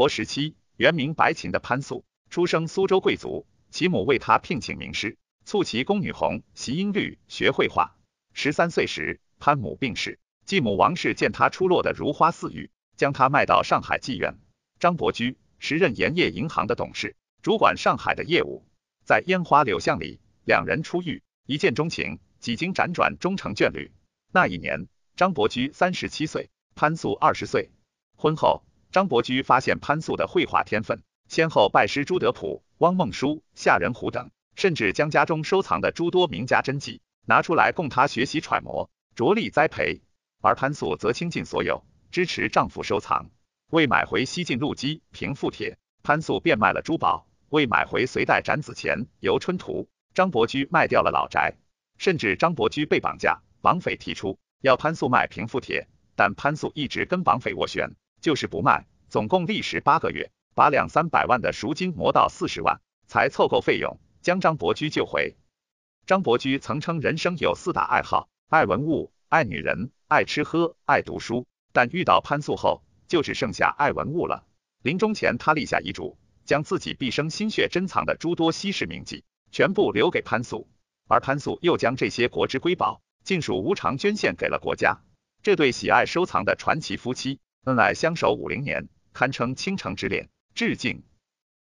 国时期，原名白琴的潘素，出生苏州贵族，其母为他聘请名师，促其宫女红习音律，学绘画。十三岁时，潘母病逝，继母王氏见他出落的如花似玉，将他卖到上海妓院。张伯驹时任盐业银行的董事，主管上海的业务，在烟花柳巷里，两人初遇，一见钟情，几经辗转，终成眷侣。那一年，张伯驹三十七岁，潘素二十岁。婚后。张伯驹发现潘素的绘画天分，先后拜师朱德普、汪孟舒、夏仁虎等，甚至将家中收藏的诸多名家真迹拿出来供他学习揣摩，着力栽培。而潘素则倾尽所有支持丈夫收藏。为买回西晋陆机《平复帖》，潘素变卖了珠宝；为买回隋代展子虔《游春图》，张伯驹卖掉了老宅。甚至张伯驹被绑架，绑匪提出要潘素卖《平复帖》，但潘素一直跟绑匪斡旋。就是不卖，总共历时八个月，把两三百万的赎金磨到四十万，才凑够费用将张伯驹救回。张伯驹曾称人生有四大爱好，爱文物、爱女人、爱吃喝、爱读书，但遇到潘素后，就只剩下爱文物了。临终前，他立下遗嘱，将自己毕生心血珍藏的诸多稀世名迹，全部留给潘素，而潘素又将这些国之瑰宝，尽数无偿捐献给了国家。这对喜爱收藏的传奇夫妻。恩爱相守五零年，堪称倾城之恋。致敬。